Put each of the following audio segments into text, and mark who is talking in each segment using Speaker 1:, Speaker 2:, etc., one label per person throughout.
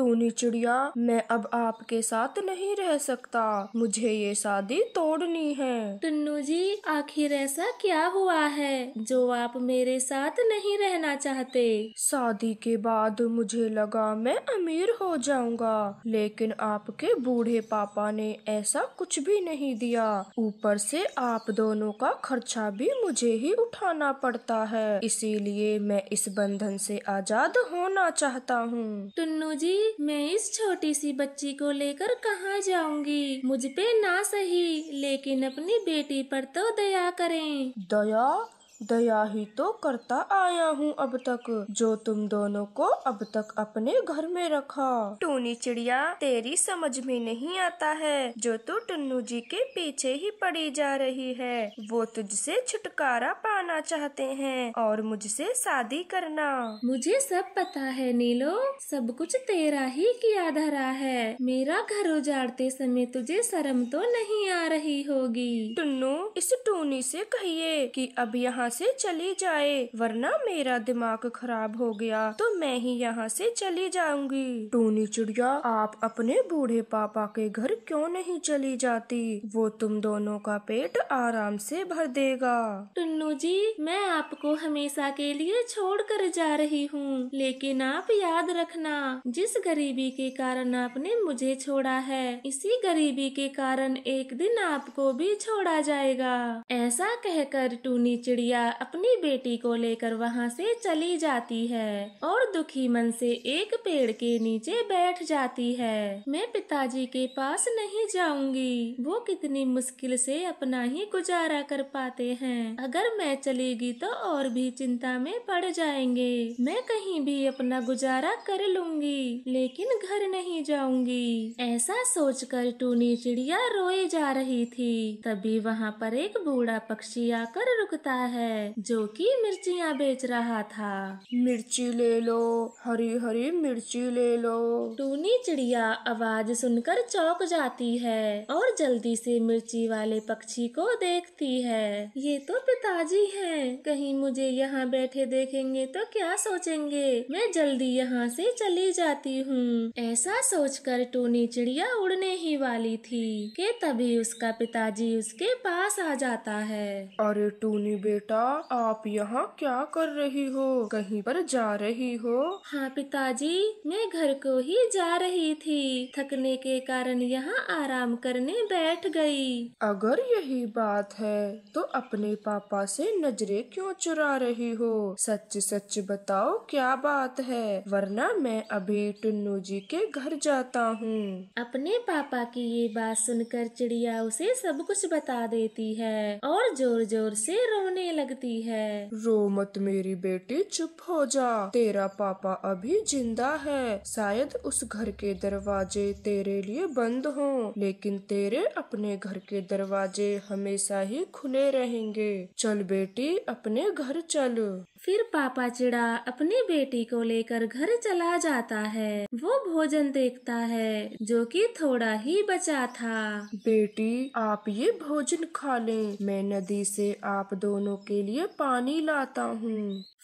Speaker 1: टूनी चिड़िया मैं अब आपके साथ नहीं रह सकता मुझे ये शादी तोड़नी है टुन्नू जी आखिर ऐसा क्या हुआ है जो आप मेरे साथ नहीं रहना चाहते शादी के बाद मुझे लगा मैं अमीर हो जाऊंगा लेकिन आपके बूढ़े पापा ने ऐसा कुछ भी नहीं दिया ऊपर से आप दोनों का खर्चा भी मुझे ही उठाना पड़ता है इसीलिए मैं इस बंधन से आजाद होना चाहता हूँ टुन्नू जी मैं इस छोटी सी बच्ची को लेकर कहाँ जाऊंगी मुझ पे ना सही लेकिन अपनी बेटी पर तो दया करें दया दया ही तो करता आया हूँ अब तक जो तुम दोनों को अब तक अपने घर में रखा टूनी चिड़िया तेरी समझ में नहीं आता है जो तू टुन्नू जी के पीछे ही पड़ी जा रही है वो तुझसे छुटकारा पाना चाहते हैं और मुझसे शादी करना मुझे सब पता है नीलो सब कुछ तेरा ही किया धरा है मेरा घर उजाड़ते समय तुझे शर्म तो नहीं आ रही होगी टुन्नू इस टूनी से कहिए कि अब यहाँ से चली जाए वरना मेरा दिमाग खराब हो गया तो मैं ही यहाँ से चली जाऊंगी टूनी चिड़िया आप अपने बूढ़े पापा के घर क्यों नहीं चली जाती वो तुम दोनों का पेट आराम से भर देगा टुन्नू जी मैं आपको हमेशा के लिए छोड़ कर जा रही हूँ लेकिन आप याद रखना जिस गरीबी के कारण आपने मुझे छोड़ा है इसी गरीबी के कारण एक दिन आपको भी छोड़ा जाएगा ऐसा कहकर टूनी चिड़िया प्रिया अपनी बेटी को लेकर वहाँ से चली जाती है और दुखी मन से एक पेड़ के नीचे बैठ जाती है मैं पिताजी के पास नहीं जाऊंगी वो कितनी मुश्किल से अपना ही गुजारा कर पाते हैं अगर मैं चलेगी तो और भी चिंता में पड़ जाएंगे मैं कहीं भी अपना गुजारा कर लूंगी लेकिन घर नहीं जाऊंगी ऐसा सोचकर टूनी चिड़िया रोए जा रही थी तभी वहाँ पर एक बूढ़ा पक्षी आकर रुकता है है जो कि मिर्चियाँ बेच रहा था मिर्ची ले लो हरी हरी मिर्ची ले लो टूनी चिड़िया आवाज सुनकर चौक जाती है और जल्दी से मिर्ची वाले पक्षी को देखती है ये तो पिताजी हैं कहीं मुझे यहाँ बैठे देखेंगे तो क्या सोचेंगे मैं जल्दी यहाँ से चली जाती हूँ ऐसा सोचकर टूनी चिड़िया उड़ने ही वाली थी के तभी उसका पिताजी उसके पास आ जाता है अरे टूनी बेटा बेटा आप यहाँ क्या कर रही हो कहीं पर जा रही हो हाँ पिताजी मैं घर को ही जा रही थी थकने के कारण यहाँ आराम करने बैठ गई अगर यही बात है तो अपने पापा से नजरे क्यों चुरा रही हो सच सच बताओ क्या बात है वरना मैं अभी टुन्नू जी के घर जाता हूँ अपने पापा की ये बात सुनकर चिड़िया उसे सब कुछ बता देती है और जोर जोर से रोने लगती है रो मत मेरी बेटी चुप हो जा तेरा पापा अभी जिंदा है शायद उस घर के दरवाजे तेरे लिए बंद हो लेकिन तेरे अपने घर के दरवाजे हमेशा ही खुले रहेंगे चल बेटी अपने घर चल फिर पापा चिड़ा अपनी बेटी को लेकर घर चला जाता है वो भोजन देखता है जो कि थोड़ा ही बचा था बेटी आप ये भोजन खा लें मैं नदी से आप दोनों के लिए पानी लाता हूँ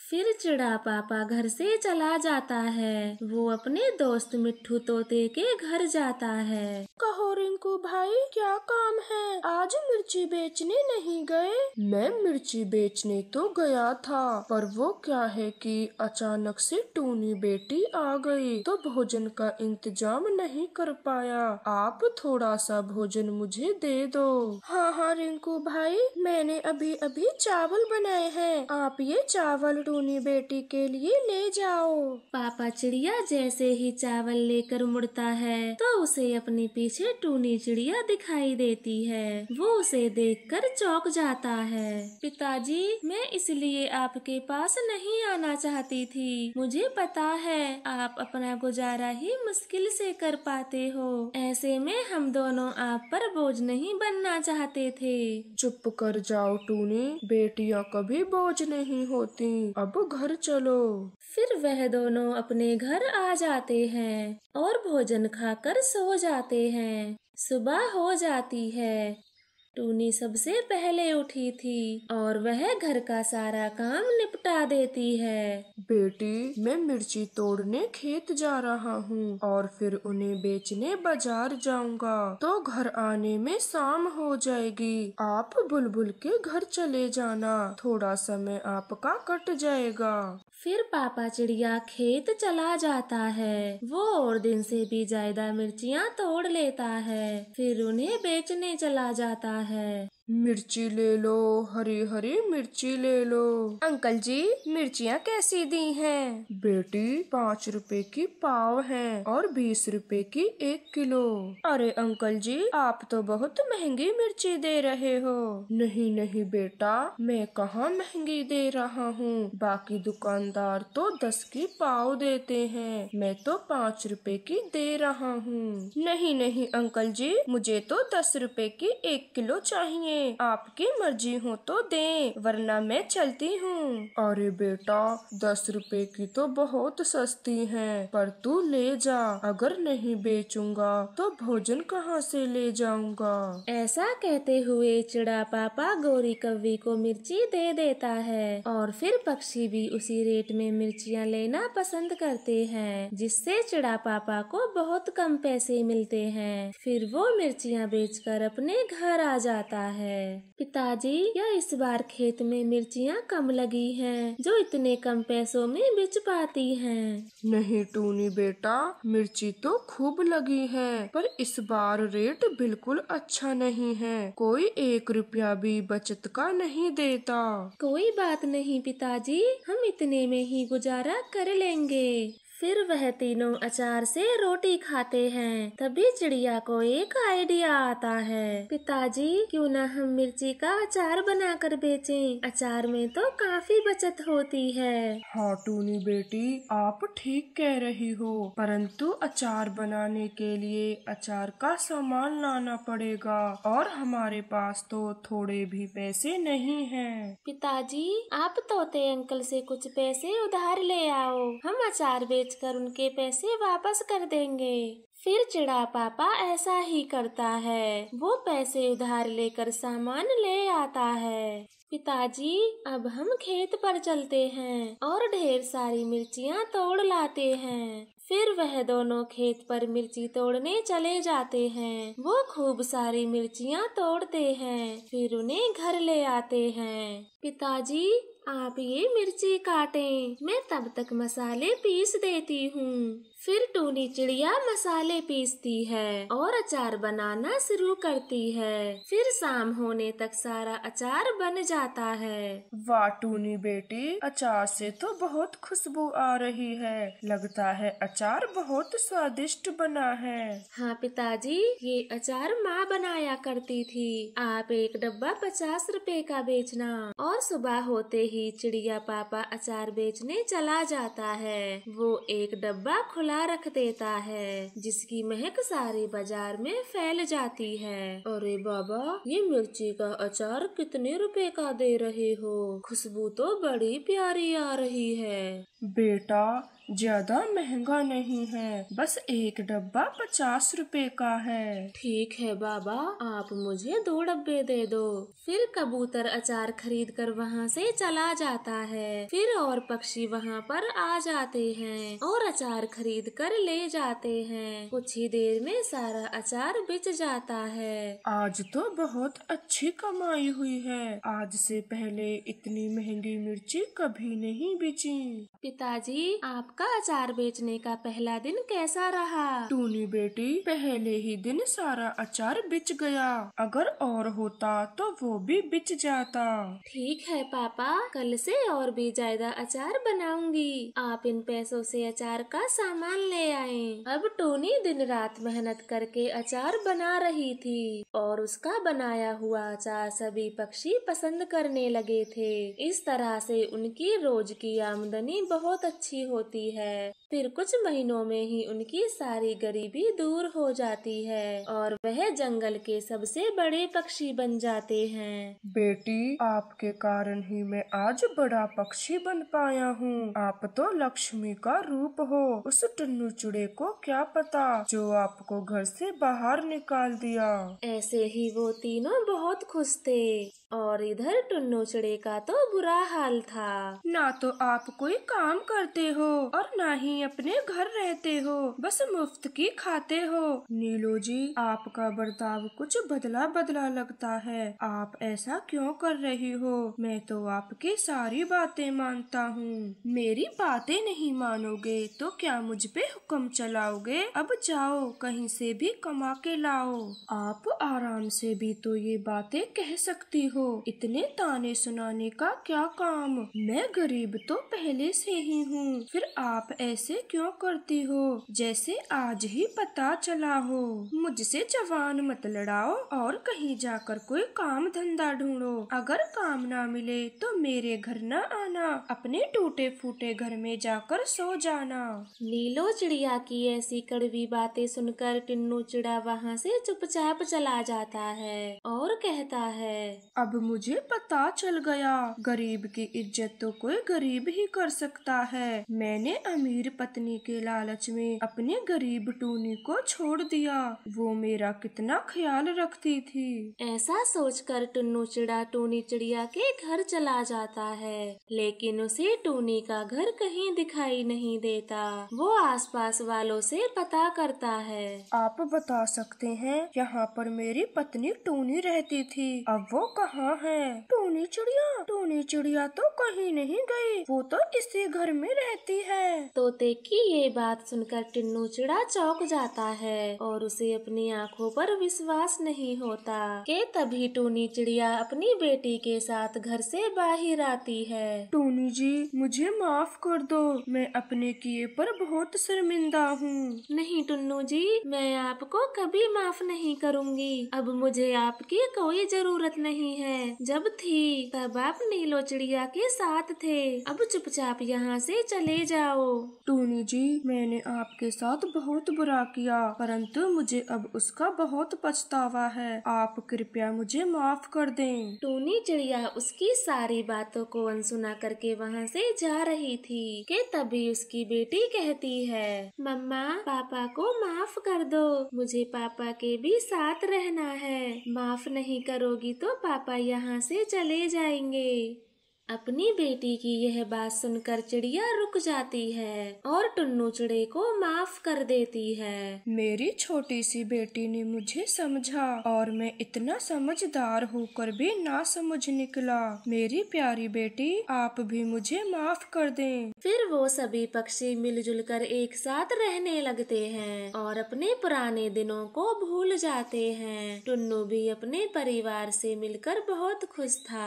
Speaker 1: फिर चिड़ा पापा घर से चला जाता है वो अपने दोस्त मिट्ठू तोते के घर जाता है कहो रिंकू भाई क्या काम है आज मिर्ची बेचने नहीं गए मैं मिर्ची बेचने तो गया था पर वो क्या है कि अचानक से टूनी बेटी आ गई तो भोजन का इंतजाम नहीं कर पाया आप थोड़ा सा भोजन मुझे दे दो हाँ हाँ रिंकू भाई मैंने अभी अभी चावल बनाए हैं आप ये चावल टूनी बेटी के लिए ले जाओ पापा चिड़िया जैसे ही चावल लेकर मुड़ता है तो उसे अपने पीछे टूनी चिड़िया दिखाई देती है वो उसे देखकर चौक जाता है पिताजी मैं इसलिए आपके पास नहीं आना चाहती थी मुझे पता है आप अपना गुजारा ही मुश्किल से कर पाते हो ऐसे में हम दोनों आप पर बोझ नहीं बनना चाहते थे चुप कर जाओ टूनी बेटियाँ कभी बोझ नहीं होती अब घर चलो फिर वह दोनों अपने घर आ जाते हैं और भोजन खाकर सो जाते हैं सुबह हो जाती है टूनी सबसे पहले उठी थी और वह घर का सारा काम निपटा देती है बेटी मैं मिर्ची तोड़ने खेत जा रहा हूँ और फिर उन्हें बेचने बाजार जाऊंगा तो घर आने में शाम हो जाएगी आप बुलबुल के घर चले जाना थोड़ा समय आपका कट जाएगा फिर पापा चिड़िया खेत चला जाता है वो और दिन से भी ज्यादा मिर्चियाँ तोड़ लेता है फिर उन्हें बेचने चला जाता है मिर्ची ले लो हरी हरी मिर्ची ले लो अंकल जी मिर्चियाँ कैसी दी हैं? बेटी पाँच रुपए की पाव है और बीस रुपए की एक किलो अरे अंकल जी आप तो बहुत महंगी मिर्ची दे रहे हो नहीं नहीं बेटा मैं कहाँ महंगी दे रहा हूँ बाकी दुकानदार तो दस की पाव देते हैं मैं तो पाँच रुपए की दे रहा हूँ नहीं नहीं अंकल जी मुझे तो दस रुपए की एक किलो चाहिए दें आपकी मर्जी हो तो दें वरना मैं चलती हूँ अरे बेटा दस रुपए की तो बहुत सस्ती है पर तू ले जा अगर नहीं बेचूंगा तो भोजन कहाँ से ले जाऊंगा ऐसा कहते हुए चिड़ा पापा गौरी कव्वी को मिर्ची दे देता है और फिर पक्षी भी उसी रेट में मिर्चियाँ लेना पसंद करते हैं जिससे चिड़ा पापा को बहुत कम पैसे मिलते हैं फिर वो मिर्चियाँ बेचकर अपने घर आ जाता है है पिताजी क्या इस बार खेत में मिर्चियाँ कम लगी हैं जो इतने कम पैसों में बेच पाती हैं। नहीं टूनी बेटा मिर्ची तो खूब लगी है पर इस बार रेट बिल्कुल अच्छा नहीं है कोई एक रुपया भी बचत का नहीं देता कोई बात नहीं पिताजी हम इतने में ही गुजारा कर लेंगे फिर वह तीनों अचार से रोटी खाते हैं तभी चिड़िया को एक आइडिया आता है पिताजी क्यों ना हम मिर्ची का अचार बनाकर बेचें? अचार में तो काफी बचत होती है हाँ टूनी बेटी आप ठीक कह रही हो परंतु अचार बनाने के लिए अचार का सामान लाना पड़ेगा और हमारे पास तो थोड़े भी पैसे नहीं है पिताजी आप तोते अंकल से कुछ पैसे उधार ले आओ हम अचार बेच बेचकर उनके पैसे वापस कर देंगे फिर चिड़ा पापा ऐसा ही करता है वो पैसे उधार लेकर सामान ले आता है पिताजी अब हम खेत पर चलते हैं और ढेर सारी मिर्चियाँ तोड़ लाते हैं फिर वह दोनों खेत पर मिर्ची तोड़ने चले जाते हैं वो खूब सारी मिर्चियाँ तोड़ते हैं फिर उन्हें घर ले आते हैं पिताजी आप ये मिर्ची काटें मैं तब तक मसाले पीस देती हूँ फिर टूनी चिड़िया मसाले पीसती है और अचार बनाना शुरू करती है फिर शाम होने तक सारा अचार बन जाता है वाह टूनी बेटी अचार से तो बहुत खुशबू आ रही है लगता है अचार बहुत स्वादिष्ट बना है हाँ पिताजी ये अचार माँ बनाया करती थी आप एक डब्बा पचास रुपए का बेचना और सुबह होते ही चिड़िया पापा अचार बेचने चला जाता है वो एक डब्बा खुला बना रख देता है जिसकी महक सारे बाजार में फैल जाती है अरे बाबा ये मिर्ची का अचार कितने रुपए का दे रहे हो खुशबू तो बड़ी प्यारी आ रही है बेटा ज्यादा महंगा नहीं है बस एक डब्बा पचास रुपए का है ठीक है बाबा आप मुझे दो डब्बे दे दो फिर कबूतर अचार खरीद कर वहाँ से चला जाता है फिर और पक्षी वहाँ पर आ जाते हैं और अचार खरीद कर ले जाते हैं कुछ ही देर में सारा अचार बिच जाता है आज तो बहुत अच्छी कमाई हुई है आज से पहले इतनी महंगी मिर्ची कभी नहीं बिची पिताजी आप का अचार बेचने का पहला दिन कैसा रहा टूनी बेटी पहले ही दिन सारा अचार बिच गया अगर और होता तो वो भी बिच जाता ठीक है पापा कल से और भी ज्यादा अचार बनाऊंगी आप इन पैसों से अचार का सामान ले आए अब टोनी दिन रात मेहनत करके अचार बना रही थी और उसका बनाया हुआ अचार सभी पक्षी पसंद करने लगे थे इस तरह से उनकी रोज की आमदनी बहुत अच्छी होती है। फिर कुछ महीनों में ही उनकी सारी गरीबी दूर हो जाती है और वह जंगल के सबसे बड़े पक्षी बन जाते हैं बेटी आपके कारण ही मैं आज बड़ा पक्षी बन पाया हूँ आप तो लक्ष्मी का रूप हो उस टन्नू चुड़े को क्या पता जो आपको घर से बाहर निकाल दिया ऐसे ही वो तीनों बहुत खुश थे और इधर टुन्नू चुड़े का तो बुरा हाल था ना तो आप कोई काम करते हो और ना ही ही अपने घर रहते हो बस मुफ्त की खाते हो नीलो जी आपका बर्ताव कुछ बदला बदला लगता है आप ऐसा क्यों कर रही हो मैं तो आपकी सारी बातें मानता हूँ मेरी बातें नहीं मानोगे तो क्या मुझ पे हुक्म चलाओगे अब जाओ कहीं से भी कमा के लाओ आप आराम से भी तो ये बातें कह सकती हो इतने ताने सुनाने का क्या काम मैं गरीब तो पहले से ही हूँ फिर आप ऐसे ऐसे क्यों करती हो जैसे आज ही पता चला हो मुझसे जवान मत लड़ाओ और कहीं जाकर कोई काम धंधा ढूंढो अगर काम ना मिले तो मेरे घर न आना अपने टूटे फूटे घर में जाकर सो जाना नीलो चिड़िया की ऐसी कड़वी बातें सुनकर टिन्नू चिड़ा वहाँ से चुपचाप चला जाता है और कहता है अब मुझे पता चल गया गरीब की इज्जत तो कोई गरीब ही कर सकता है मैंने अमीर पत्नी के लालच में अपने गरीब टूनी को छोड़ दिया वो मेरा कितना ख्याल रखती थी ऐसा सोचकर टुन्नू चिड़ा टूनी चिड़िया के घर चला जाता है लेकिन उसे टूनी का घर कहीं दिखाई नहीं देता वो आसपास वालों से पता करता है आप बता सकते हैं यहाँ पर मेरी पत्नी टूनी रहती थी अब वो कहाँ है टूनी चिड़िया टूनी चिड़िया तो कहीं नहीं गई वो तो इसी घर में रहती है तोते कुत्ते की ये बात सुनकर टिन्नू चिड़ा चौक जाता है और उसे अपनी आंखों पर विश्वास नहीं होता के तभी टूनी चिड़िया अपनी बेटी के साथ घर से बाहर आती है टूनी जी मुझे माफ कर दो मैं अपने किए पर बहुत शर्मिंदा हूँ नहीं टुन्नू जी मैं आपको कभी माफ नहीं करूँगी अब मुझे आपकी कोई जरूरत नहीं है जब थी तब आप नीलो चिड़िया के साथ थे अब चुपचाप यहाँ से चले जाओ धोनी जी मैंने आपके साथ बहुत बुरा किया परंतु मुझे अब उसका बहुत पछतावा है आप कृपया मुझे माफ कर दें। टोनी चिड़िया उसकी सारी बातों को अनसुना करके वहाँ से जा रही थी के तभी उसकी बेटी कहती है मम्मा पापा को माफ कर दो मुझे पापा के भी साथ रहना है माफ नहीं करोगी तो पापा यहाँ से चले जाएंगे अपनी बेटी की यह बात सुनकर चिड़िया रुक जाती है और टुन्नू चिड़े को माफ कर देती है मेरी छोटी सी बेटी ने मुझे समझा और मैं इतना समझदार होकर भी ना समझ निकला मेरी प्यारी बेटी आप भी मुझे माफ कर दें। फिर वो सभी पक्षी मिलजुल कर एक साथ रहने लगते हैं और अपने पुराने दिनों को भूल जाते हैं टुन्नू भी अपने परिवार से मिलकर बहुत खुश था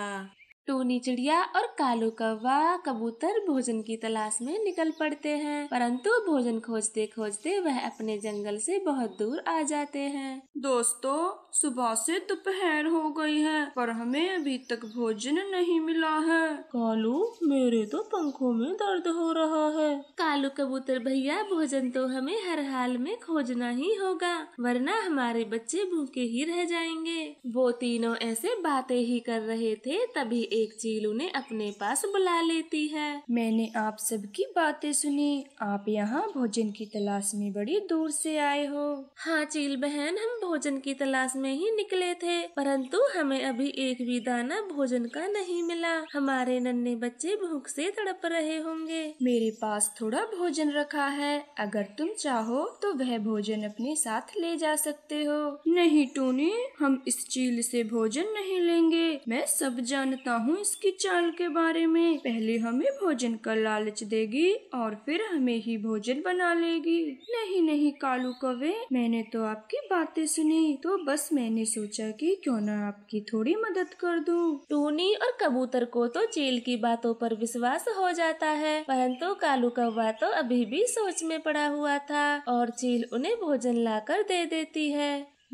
Speaker 1: टोनी चिड़िया और कालू कौवा कबूतर भोजन की तलाश में निकल पड़ते हैं परंतु भोजन खोजते खोजते वह अपने जंगल से बहुत दूर आ जाते हैं दोस्तों सुबह से दोपहर हो गई है पर हमें अभी तक भोजन नहीं मिला है कालू मेरे तो पंखों में दर्द हो रहा है कालू कबूतर भैया भोजन तो हमें हर हाल में खोजना ही होगा वरना हमारे बच्चे भूखे ही रह जाएंगे वो तीनों ऐसे बातें ही कर रहे थे तभी एक चील उन्हें अपने पास बुला लेती है मैंने आप सबकी बातें सुनी आप यहाँ भोजन की तलाश में बड़ी दूर से आए हो हाँ चील बहन हम भोजन की तलाश में में ही निकले थे परंतु हमें अभी एक भी दाना भोजन का नहीं मिला हमारे नन्हे बच्चे भूख से तड़प रहे होंगे मेरे पास थोड़ा भोजन रखा है अगर तुम चाहो तो वह भोजन अपने साथ ले जा सकते हो नहीं टोनी हम इस चील से भोजन नहीं लेंगे मैं सब जानता हूँ इसकी चाल के बारे में पहले हमें भोजन का लालच देगी और फिर हमें ही भोजन बना लेगी नहीं नहीं कालू कवे मैंने तो आपकी बातें सुनी तो बस मैंने सोचा कि क्यों ना आपकी थोड़ी मदद कर दूं। टूनी और कबूतर को तो चील की बातों पर विश्वास हो जाता है परंतु कालू कौवा तो अभी भी सोच में पड़ा हुआ था और चील उन्हें भोजन लाकर दे देती है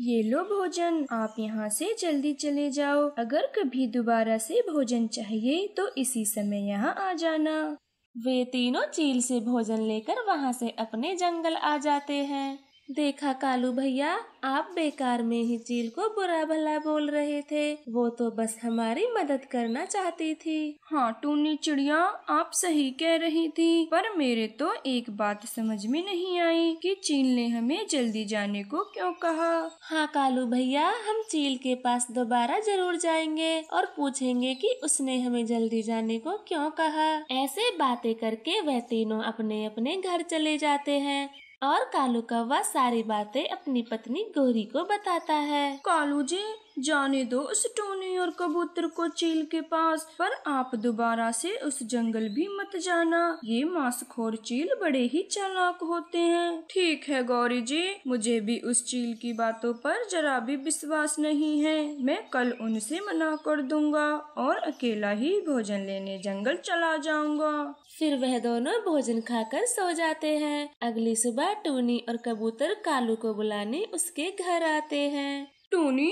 Speaker 1: ये लो भोजन आप यहाँ से जल्दी चले जाओ अगर कभी दोबारा से भोजन चाहिए तो इसी समय यहाँ आ जाना वे तीनों चील से भोजन लेकर वहाँ से अपने जंगल आ जाते हैं देखा कालू भैया आप बेकार में ही चील को बुरा भला बोल रहे थे वो तो बस हमारी मदद करना चाहती थी हाँ टूनी चिड़िया आप सही कह रही थी पर मेरे तो एक बात समझ में नहीं आई कि चील ने हमें जल्दी जाने को क्यों कहा हाँ कालू भैया हम चील के पास दोबारा जरूर जाएंगे और पूछेंगे कि उसने हमें जल्दी जाने को क्यों कहा ऐसे बातें करके वह तीनों अपने अपने घर चले जाते हैं और कालू कौवा सारी बातें अपनी पत्नी गौरी को बताता है कालू जी जाने दो उस टोनी और कबूतर को चील के पास पर आप दोबारा से उस जंगल भी मत जाना ये मांसखोर चील बड़े ही चालाक होते हैं ठीक है गौरी जी मुझे भी उस चील की बातों पर जरा भी विश्वास नहीं है मैं कल उनसे मना कर दूंगा और अकेला ही भोजन लेने जंगल चला जाऊंगा फिर वह दोनों भोजन खाकर सो जाते हैं अगली सुबह टूनी और कबूतर कालू को बुलाने उसके घर आते हैं टूनी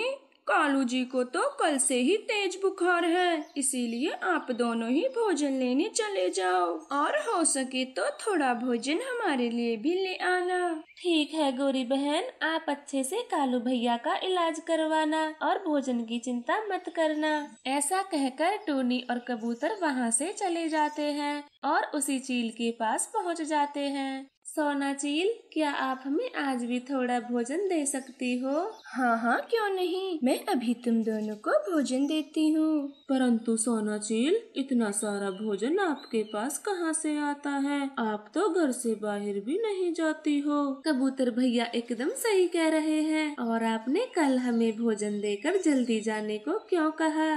Speaker 1: कालू जी को तो कल से ही तेज बुखार है इसीलिए आप दोनों ही भोजन लेने चले जाओ और हो सके तो थोड़ा भोजन हमारे लिए भी ले आना ठीक है गोरी बहन आप अच्छे से कालू भैया का इलाज करवाना और भोजन की चिंता मत करना ऐसा कहकर टोनी और कबूतर वहाँ से चले जाते हैं और उसी चील के पास पहुँच जाते हैं सोना चील क्या आप हमें आज भी थोड़ा भोजन दे सकती हो हाँ हाँ क्यों नहीं मैं अभी तुम दोनों को भोजन देती हूँ परंतु सोना चील इतना सारा भोजन आपके पास कहाँ से आता है आप तो घर से बाहर भी नहीं जाती हो कबूतर भैया एकदम सही कह रहे हैं और आपने कल हमें भोजन देकर जल्दी जाने को क्यों कहा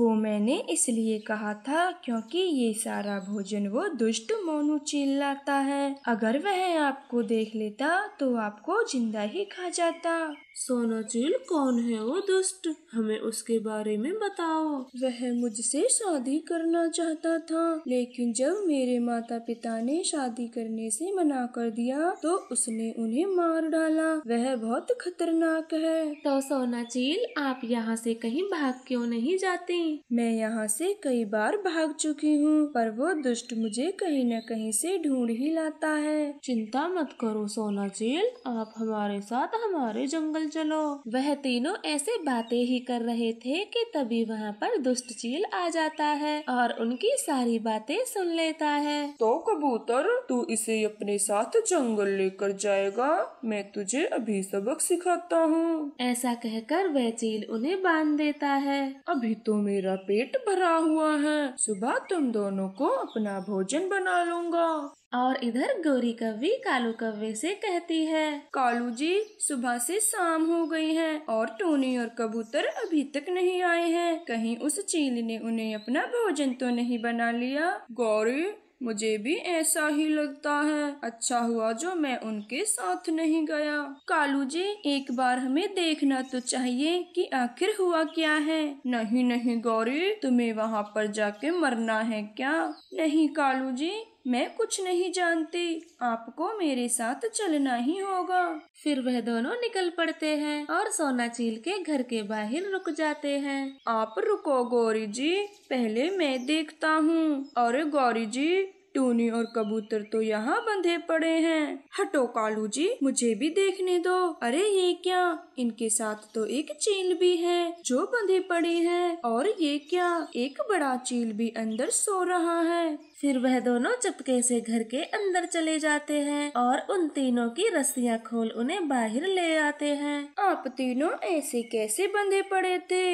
Speaker 1: वो मैंने इसलिए कहा था क्योंकि ये सारा भोजन वो दुष्ट मोनू चील लाता है अगर वह मैं आपको देख लेता तो आपको जिंदा ही खा जाता सोना चील कौन है वो दुष्ट हमें उसके बारे में बताओ वह मुझसे शादी करना चाहता था लेकिन जब मेरे माता पिता ने शादी करने से मना कर दिया तो उसने उन्हें मार डाला वह बहुत खतरनाक है तो सोना चील आप यहाँ से कहीं भाग क्यों नहीं जाते मैं यहाँ से कई बार भाग चुकी हूँ पर वो दुष्ट मुझे कहीं न कहीं से ढूंढ ही लाता है चिंता मत करो सोना चील आप हमारे साथ हमारे जंगल चलो वह तीनों ऐसे बातें ही कर रहे थे कि तभी वहाँ पर दुष्ट चील आ जाता है और उनकी सारी बातें सुन लेता है तो कबूतर तू इसे अपने साथ जंगल लेकर जाएगा मैं तुझे अभी सबक सिखाता हूँ ऐसा कहकर वह चील उन्हें बांध देता है अभी तो मेरा पेट भरा हुआ है सुबह तुम दोनों को अपना भोजन बना लूंगा और इधर गौरी कव्वे कालू कव्वे से कहती है कालू जी सुबह से शाम हो गई है और टोनी और कबूतर अभी तक नहीं आए हैं कहीं उस चील ने उन्हें अपना भोजन तो नहीं बना लिया गौरी मुझे भी ऐसा ही लगता है अच्छा हुआ जो मैं उनके साथ नहीं गया कालू जी एक बार हमें देखना तो चाहिए कि आखिर हुआ क्या है नहीं नहीं गौरी तुम्हें वहाँ पर जाके मरना है क्या नहीं कालू जी मैं कुछ नहीं जानती आपको मेरे साथ चलना ही होगा फिर वह दोनों निकल पड़ते हैं और सोना चील के घर के बाहर रुक जाते हैं आप रुको गौरी जी पहले मैं देखता हूँ अरे गौरी जी टूनी और कबूतर तो यहाँ बंधे पड़े हैं हटो कालू जी मुझे भी देखने दो अरे ये क्या इनके साथ तो एक चील भी है जो बंधे पड़े है और ये क्या एक बड़ा चील भी अंदर सो रहा है फिर वह दोनों चुपके से घर के अंदर चले जाते हैं और उन तीनों की रस्सियाँ खोल उन्हें बाहर ले आते हैं आप तीनों ऐसे कैसे बंधे पड़े थे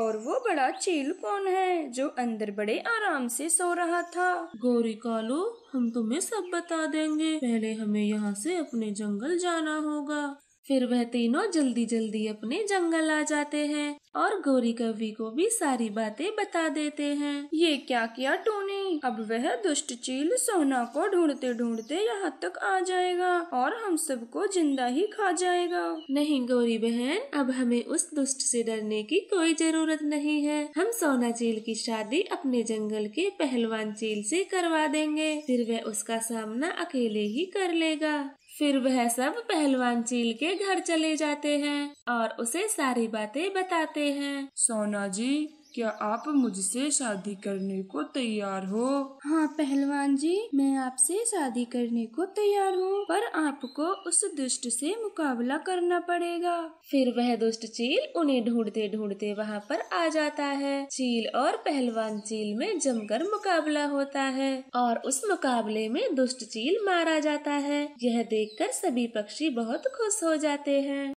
Speaker 1: और वो बड़ा चील कौन है जो अंदर बड़े आराम से सो रहा था गोरी कालू हम तुम्हें सब बता देंगे पहले हमें यहाँ से अपने जंगल जाना होगा फिर वह तीनों जल्दी जल्दी अपने जंगल आ जाते हैं और गोरी कवि को भी सारी बातें बता देते हैं ये क्या किया टोनी अब वह दुष्ट चील सोना को ढूंढते ढूंढते यहाँ तक आ जाएगा और हम सबको जिंदा ही खा जाएगा नहीं गोरी बहन अब हमें उस दुष्ट से डरने की कोई जरूरत नहीं है हम सोना चील की शादी अपने जंगल के पहलवान चील से करवा देंगे फिर वह उसका सामना अकेले ही कर लेगा फिर वह सब पहलवान चील के घर चले जाते हैं और उसे सारी बातें बताते हैं सोना जी क्या आप मुझसे शादी करने को तैयार हो हाँ पहलवान जी मैं आपसे शादी करने को तैयार हूँ पर आपको उस दुष्ट से मुकाबला करना पड़ेगा फिर वह दुष्ट चील उन्हें ढूंढते ढूंढते वहाँ पर आ जाता है चील और पहलवान चील में जमकर मुकाबला होता है और उस मुकाबले में दुष्ट चील मारा जाता है यह देखकर सभी पक्षी बहुत खुश हो जाते हैं